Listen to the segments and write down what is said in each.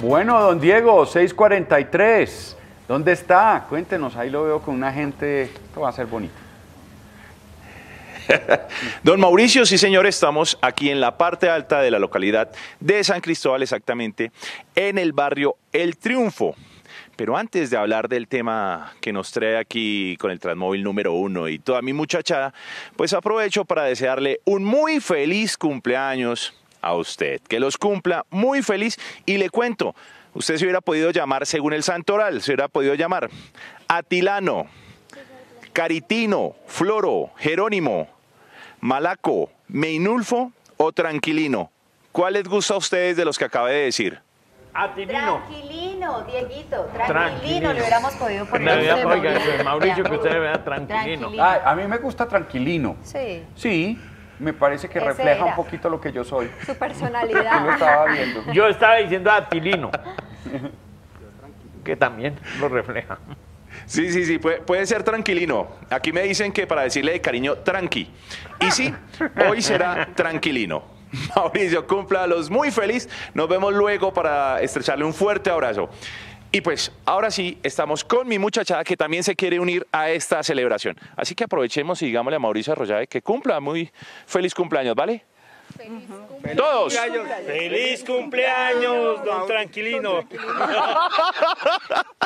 Bueno, don Diego, 643. ¿Dónde está? Cuéntenos, ahí lo veo con una gente. Esto va a ser bonito. Don Mauricio, sí señor, estamos aquí en la parte alta de la localidad de San Cristóbal, exactamente, en el barrio El Triunfo. Pero antes de hablar del tema que nos trae aquí con el Transmóvil número uno y toda mi muchachada, pues aprovecho para desearle un muy feliz cumpleaños a usted. Que los cumpla muy feliz y le cuento, usted se hubiera podido llamar, según el santoral, se hubiera podido llamar Atilano, Caritino, Floro, Jerónimo, Malaco, Meinulfo o Tranquilino. ¿Cuál les gusta a ustedes de los que acabé de decir? Tranquilino, Dieguito, tranquilino, le hubiéramos podido poner. oiga, Mauricio, que usted vea tranquilino. a mí me gusta tranquilino. Sí. Sí me parece que refleja un poquito lo que yo soy. Su personalidad. Yo estaba viendo. Yo estaba diciendo a Tilino, que también lo refleja. Sí, sí, sí, puede, ser tranquilino. Aquí me dicen que para decirle de cariño, tranqui. Y sí, hoy será tranquilino. Mauricio, los muy feliz. Nos vemos luego para estrecharle un fuerte abrazo. Y pues ahora sí, estamos con mi muchachada que también se quiere unir a esta celebración. Así que aprovechemos y digámosle a Mauricio Arroyave que cumpla muy feliz cumpleaños, ¿vale? Feliz cumpleaños. Todos. Feliz cumpleaños, don Tranquilino.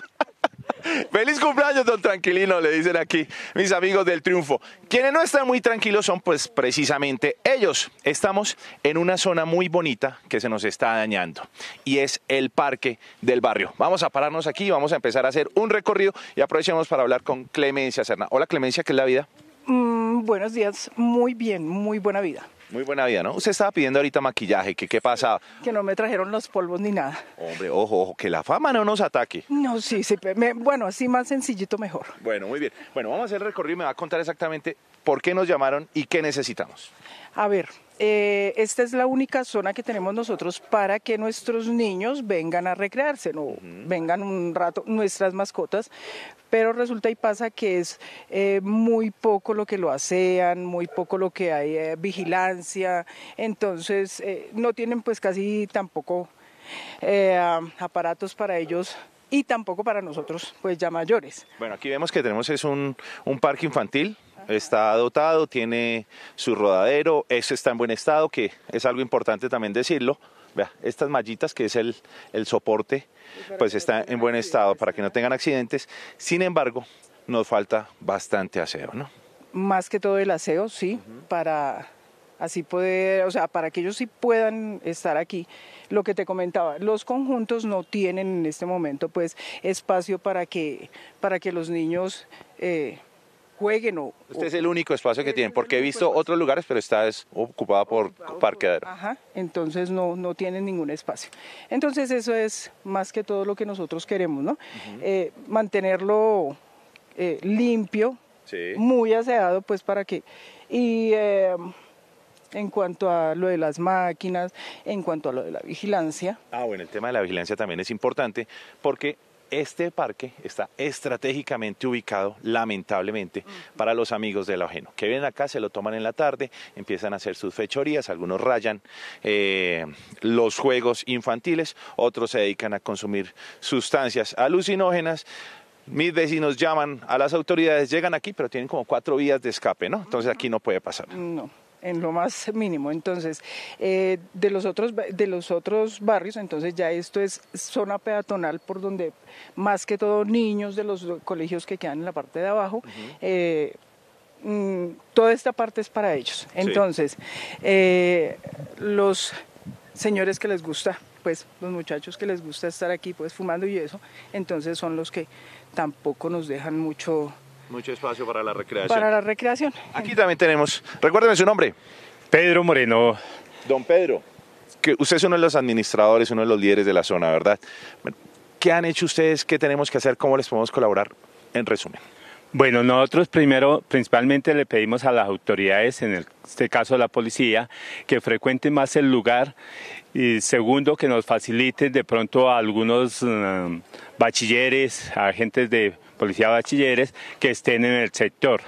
Feliz cumpleaños, don Tranquilino, le dicen aquí mis amigos del triunfo. Quienes no están muy tranquilos son pues precisamente ellos. Estamos en una zona muy bonita que se nos está dañando y es el parque del barrio. Vamos a pararnos aquí, vamos a empezar a hacer un recorrido y aprovechemos para hablar con Clemencia Serna. Hola Clemencia, ¿qué es la vida? Mm, buenos días, muy bien, muy buena vida. Muy buena vida, ¿no? Usted estaba pidiendo ahorita maquillaje, que qué pasa? Que no me trajeron los polvos ni nada. Hombre, ojo, ojo, que la fama no nos ataque. No, sí, sí bueno, así más sencillito mejor. Bueno, muy bien. Bueno, vamos a hacer el recorrido y me va a contar exactamente por qué nos llamaron y qué necesitamos. A ver, eh, esta es la única zona que tenemos nosotros para que nuestros niños vengan a recrearse, no vengan un rato nuestras mascotas, pero resulta y pasa que es eh, muy poco lo que lo hacen, muy poco lo que hay eh, vigilancia entonces eh, no tienen pues casi tampoco eh, aparatos para ellos y tampoco para nosotros pues ya mayores. Bueno, aquí vemos que tenemos es un, un parque infantil, está dotado, tiene su rodadero, eso está en buen estado, que es algo importante también decirlo. Vea, estas mallitas que es el, el soporte, pues está en buen estado para que no tengan accidentes. Sin embargo, nos falta bastante aseo, ¿no? Más que todo el aseo, sí, para así poder, o sea, para que ellos sí puedan estar aquí. Lo que te comentaba, los conjuntos no tienen en este momento pues espacio para que, para que los niños... Eh, jueguen o... Este es el único espacio que tienen, porque he visto otros lugares, pero esta es ocupada por parqueadero. Ajá, entonces no, no tienen ningún espacio. Entonces eso es más que todo lo que nosotros queremos, ¿no? Eh, mantenerlo eh, limpio, muy aseado, pues para que... Y en cuanto a lo de las máquinas, en cuanto a lo de la vigilancia. Ah, bueno, el tema de la vigilancia también es importante porque este parque está estratégicamente ubicado, lamentablemente, para los amigos del ajeno, que vienen acá, se lo toman en la tarde, empiezan a hacer sus fechorías, algunos rayan eh, los juegos infantiles, otros se dedican a consumir sustancias alucinógenas. Mis vecinos llaman a las autoridades, llegan aquí, pero tienen como cuatro vías de escape, ¿no? Entonces aquí no puede pasar. No en lo más mínimo. Entonces, eh, de, los otros, de los otros barrios, entonces ya esto es zona peatonal por donde más que todo niños de los colegios que quedan en la parte de abajo. Eh, mm, toda esta parte es para ellos. Entonces, eh, los señores que les gusta, pues los muchachos que les gusta estar aquí, pues fumando y eso, entonces son los que tampoco nos dejan mucho, mucho espacio para la recreación. Para la recreación. Aquí también tenemos, recuérdeme su nombre. Pedro Moreno. Don Pedro, que usted es uno de los administradores, uno de los líderes de la zona, ¿verdad? ¿Qué han hecho ustedes? ¿Qué tenemos que hacer? ¿Cómo les podemos colaborar? En resumen. Bueno, nosotros primero, principalmente le pedimos a las autoridades, en este caso a la policía, que frecuenten más el lugar y segundo, que nos faciliten de pronto a algunos mm, bachilleres, agentes de policía bachilleres que estén en el sector.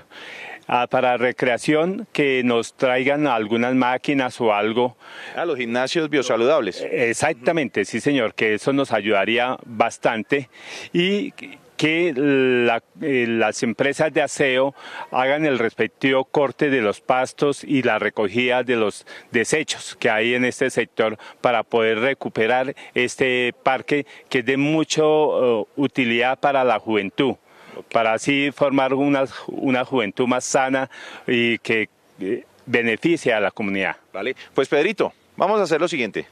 Ah, para recreación que nos traigan algunas máquinas o algo. A ah, los gimnasios biosaludables. Eh, exactamente, sí señor, que eso nos ayudaría bastante y que eh, las empresas de aseo hagan el respectivo corte de los pastos y la recogida de los desechos que hay en este sector para poder recuperar este parque que es de mucha eh, utilidad para la juventud para así formar una, una juventud más sana y que eh, beneficie a la comunidad. Vale, pues Pedrito, vamos a hacer lo siguiente.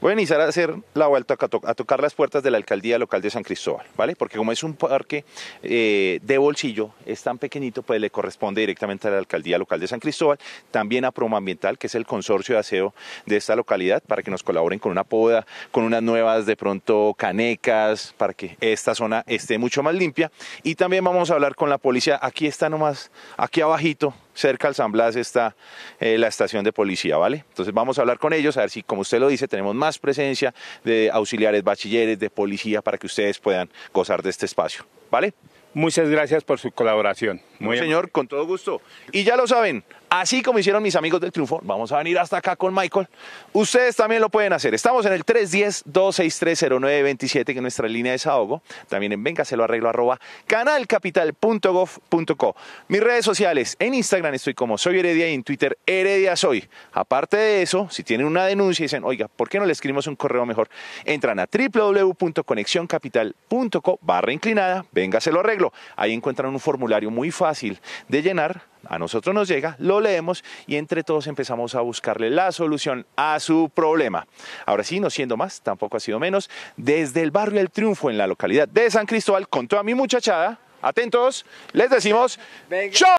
Voy a iniciar a hacer la vuelta a, tocar las puertas de la alcaldía local de San Cristóbal, ¿vale? Porque como es un parque eh, de bolsillo, es tan pequeñito, pues le corresponde directamente a la alcaldía local de San Cristóbal, también a Ambiental, que es el consorcio de aseo de esta localidad, para que nos colaboren con una poda, con unas nuevas de pronto canecas, para que esta zona esté mucho más limpia. Y también vamos a hablar con la policía, aquí está nomás, aquí abajito, cerca al San Blas está eh, la estación de policía, ¿vale? Entonces vamos a hablar con ellos, a ver si, como usted lo dice, tenemos más presencia de auxiliares, bachilleres, de policía, para que ustedes puedan gozar de este espacio, ¿vale? Muchas gracias por su colaboración. Muy señor, con todo gusto. Y ya lo saben, así como hicieron mis amigos del triunfo, vamos a venir hasta acá con Michael. Ustedes también lo pueden hacer. Estamos en el 310 0927 que es nuestra línea de desahogo. También en lo arroba canalcapital.gov.co. Mis redes sociales, en Instagram estoy como Soy Heredia y en Twitter Heredia Soy. Aparte de eso, si tienen una denuncia y dicen, oiga, ¿por qué no le escribimos un correo mejor? Entran a www.conexioncapital.co barra inclinada, véngase lo arreglo ahí encuentran un formulario muy fácil de llenar, a nosotros nos llega, lo leemos y entre todos empezamos a buscarle la solución a su problema. Ahora sí, no siendo más, tampoco ha sido menos, desde el barrio El Triunfo en la localidad de San Cristóbal, con toda mi muchachada, atentos, les decimos